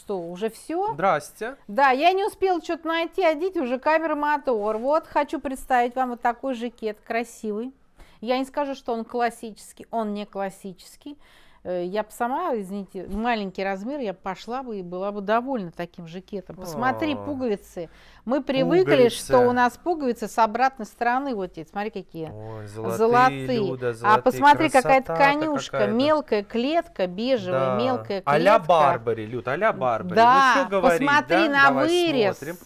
Что, уже все? Здрасте. Да, я не успела что-то найти, одеть уже камера-мотор. Вот, хочу представить вам вот такой жакет, красивый. Я не скажу, что он классический, он не классический. Э, я бы сама, извините, маленький размер, я пошла бы и была бы довольна таким жакетом. Посмотри, О, пуговицы. Мы привыкли, пуговицы. что у нас пуговицы с обратной стороны вот эти. Смотри, какие. Ой, золотые, золотые. Люда, а золотые. А посмотри, какая тканюшка, какая мелкая клетка, бежевая, да. мелкая клетка. А-ля Барбари, Люд, а-ля Барбари. Ну, да, ну, говорить, посмотри да? на Давай вырез. Смотрим.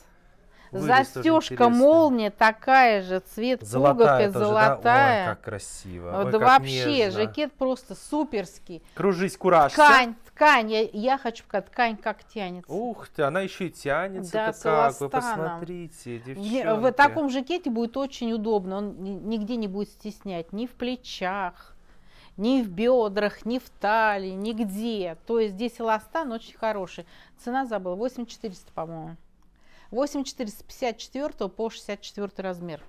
Застежка молнии такая же, цвет золотая пуговка тоже, золотая. Да? Ой, как красиво. Вот, Ой, да как вообще, нежно. жакет просто суперский. Кружись, кураж. Ткань, ткань, я, я хочу сказать, ткань как тянется. Ух ты, она еще и тянется, да, как, вы посмотрите, девчонки. В, в таком жакете будет очень удобно, он нигде не будет стеснять, ни в плечах, ни в бедрах, ни в талии, нигде. То есть здесь эластан очень хороший. Цена забыла, 8400, по-моему. 8454 по 64 размер.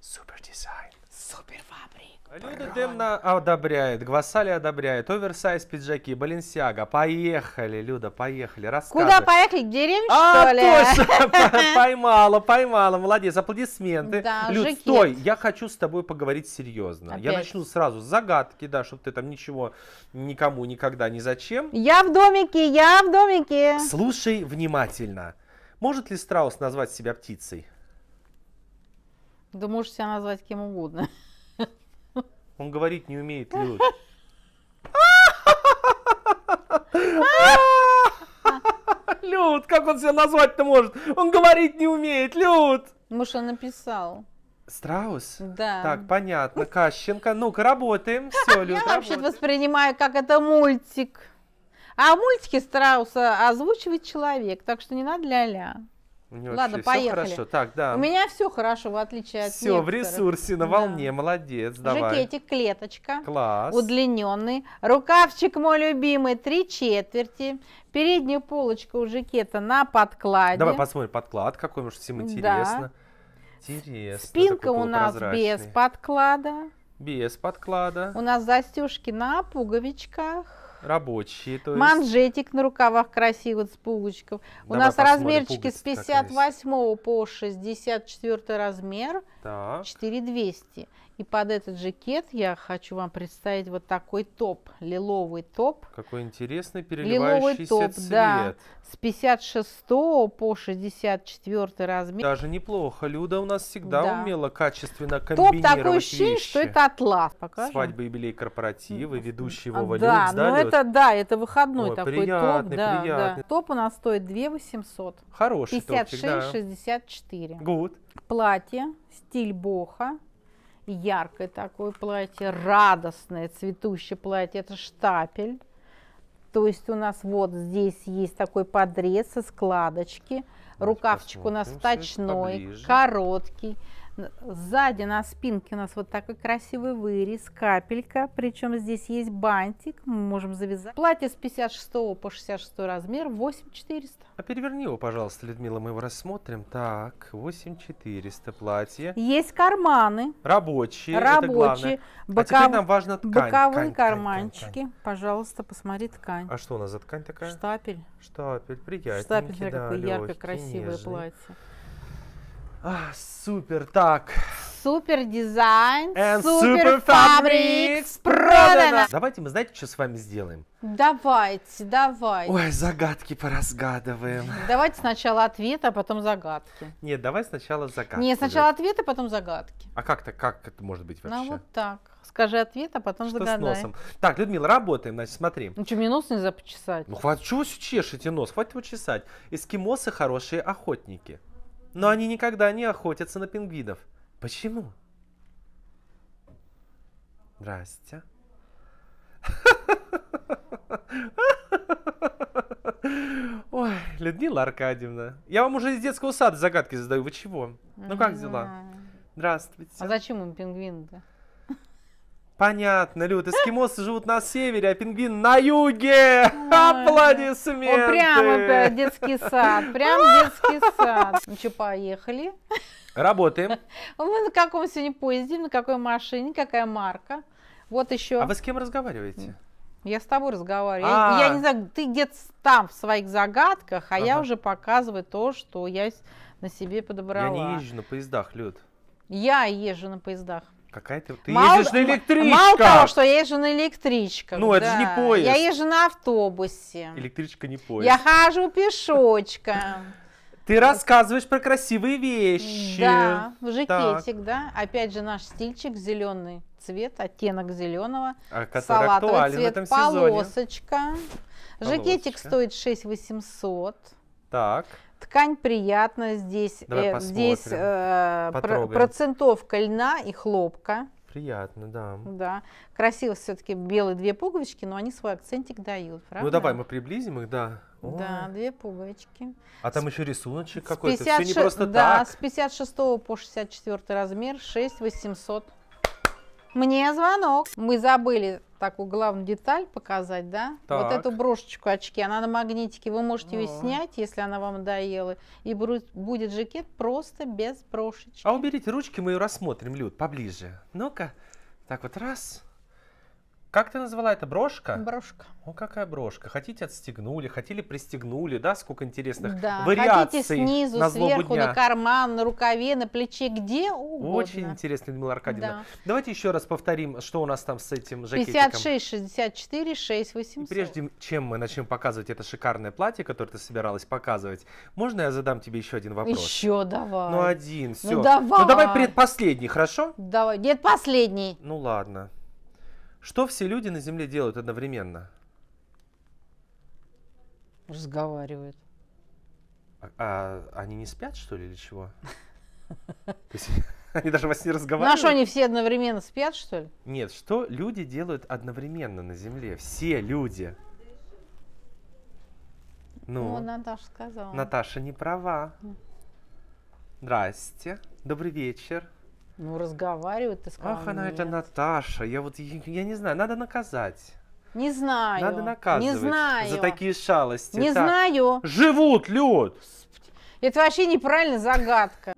Супер дизайн. Супер фабрик. Люда Демна одобряет, Гвасали одобряет, оверсайз пиджаки, Баленсиага. Поехали, Люда, поехали, Куда поехали, в деревню, а, что ли? точно, поймала, поймала, молодец, аплодисменты. Да, Люд, жакет. стой, я хочу с тобой поговорить серьезно. Опять? Я начну сразу с загадки, да, чтобы ты там ничего никому никогда ни зачем. Я в домике, я в домике. Слушай внимательно. Может ли страус назвать себя птицей? Да можешь себя назвать кем угодно. Он говорить не умеет, Люд. Люд, как он себя назвать-то может? Он говорить не умеет, Люд! Муж ну он написал. Страус? Да. Так, понятно. Кащенко. Ну-ка, работаем. Все, Люд, Я вообще воспринимаю, как это мультик. А мультики страуса озвучивает человек, так что не надо ля-ля. Ладно, поехали. Все хорошо. Так, да. У меня все хорошо, в отличие от Все, в ресурсе, на волне, да. молодец, давай. Жакетик, клеточка. Класс. Удлиненный. Рукавчик мой любимый, три четверти. Передняя полочка у жакета на подкладе. Давай посмотрим подклад, какой, может, всем интересно. Да. Интересно. Спинка у нас без подклада. Без подклада. У нас застежки на пуговичках. Рабочие, то есть. Манжетик на рукавах красивый, с булочков. У нас размерчики с 58 по 64 размер, так. 4200. И под этот жакет я хочу вам представить вот такой топ, лиловый топ. Какой интересный переливающийся лиловый топ, цвет. Да с 56 по 64 размер. Даже неплохо. Люда у нас всегда да. умела качественно комбинировать Топ такое ощущение, вещи. что это атлас. Покажем. Свадьба, юбилей, корпоративы, ведущий Вова да, Люкс, да, ну это, да, это выходной Ой, такой приятный, топ. приятный. Да. Топ у нас стоит 2 800. Хороший 56, топчик, да. 64. Good. Платье, стиль боха, яркое такое платье, радостное, цветущее платье. Это штапель то есть у нас вот здесь есть такой подрез со складочки. Рукавчик у нас втачной, короткий. Сзади на спинке у нас вот такой красивый вырез, капелька. Причем здесь есть бантик, мы можем завязать. Платье с 56 по 66 размер 8400. А переверни его, пожалуйста, Людмила, мы его рассмотрим. Так, 8400 платье. Есть карманы. Рабочие, Рабочие. Боков... А теперь нам важно ткань. Боковые ткань, карманчики. Ткань, ткань. Пожалуйста, посмотри ткань. А что у нас за ткань такая? Штапель. Штапель, приятненький. Штапель, да, какой ярко-красивое платье. А, супер, так. Супер дизайн, супер фабрикс продано. Давайте мы, знаете, что с вами сделаем? Давайте, давайте. Ой, загадки поразгадываем. Давайте сначала ответ, а потом загадки. Нет, давай сначала загадки. Нет, сначала ответ, а потом загадки. А как-то, как это может быть ну, вообще? Ну вот так. Скажи ответ, а потом что загадай. с носом? Так, Людмила, работаем, значит, смотри. Ну что, мне нос нельзя почесать? Ну хватит, чего вы чешете нос? Хватит его чесать. Эскимосы хорошие охотники но они никогда не охотятся на пингвинов. Почему? Здрасте. Ой, Людмила Аркадьевна. Я вам уже из детского сада загадки задаю. Вы чего? Ну как дела? М-м. Здравствуйте. А зачем им пингвин-то? Понятно, Люд. Эскимосы живут на севере, а пингвин на юге. Аплодисменты. О, прям детский сад. Прям детский сад. Ну что, поехали. Работаем. Мы на каком сегодня поезде, на какой машине, какая марка. Вот еще. А вы с кем разговариваете? Я с тобой разговариваю. А. Я, я не знаю, ты где-то там в своих загадках, а ага. я уже показываю то, что я на себе подобрала. Я не езжу на поездах, Люд. Я езжу на поездах. Какая ты? Ты мало, ездишь на электричках. Мало того, что я езжу на электричках. Ну, да. это же не поезд. Я езжу на автобусе. Электричка не поезд. Я хожу пешочком. Ты рассказываешь про красивые вещи. Да, в жакетик, да. Опять же наш стильчик зеленый цвет, оттенок зеленого. А Салатовый цвет, полосочка. полосочка. Жакетик стоит 6 800. Так. Ткань приятная здесь. Давай э, здесь э, э процентовка льна и хлопка. Приятно, да. Да. Красиво все-таки белые две пуговички, но они свой акцентик дают, правда? Ну давай мы приблизим их, да. О. Да, две пуговички. А там с, еще рисуночек какой-то, 56, все не просто да, так. Да, с 56 по 64 размер 6 800. Мне звонок. Мы забыли такую главную деталь показать, да? Так. Вот эту брошечку очки, она на магнитике. Вы можете О. ее снять, если она вам надоела. И будет жакет просто без брошечки. А уберите ручки, мы ее рассмотрим, Люд, поближе. Ну-ка, так вот раз. Как ты назвала это? Брошка? Брошка. О, какая брошка. Хотите отстегнули, хотели пристегнули, да, сколько интересных да, вариаций. Хотите снизу, на сверху, дня. на карман, на рукаве, на плече, где угодно. Очень интересно, Людмила Аркадьевна. Да. Давайте еще раз повторим, что у нас там с этим жакетиком. 56, 64, 6, 800. И прежде чем мы начнем показывать это шикарное платье, которое ты собиралась показывать, можно я задам тебе еще один вопрос? Еще давай. Ну один, ну, все. Ну давай. Ну давай предпоследний, хорошо? Давай. Нет, последний. Ну ладно. Что все люди на Земле делают одновременно? Разговаривают. А, а они не спят, что ли, или чего? Они даже во сне разговаривают. Ну а что, они все одновременно спят, что ли? Нет, что люди делают одновременно на Земле? Все люди. Ну, ну Наташа сказала. Наташа не права. Здрасте. Добрый вечер. Ну, разговаривают, ты сказала. Ах, она нет. это Наташа. Я вот, я не знаю, надо наказать. Не знаю. Надо наказывать. Не знаю. За такие шалости. Не так. знаю. Живут, люд. Это вообще неправильная загадка.